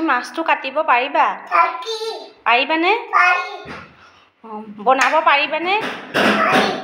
তুমি মাছটো কাটিব পাৰিবা পাৰিবানে বনাব পাৰিবানে পাৰি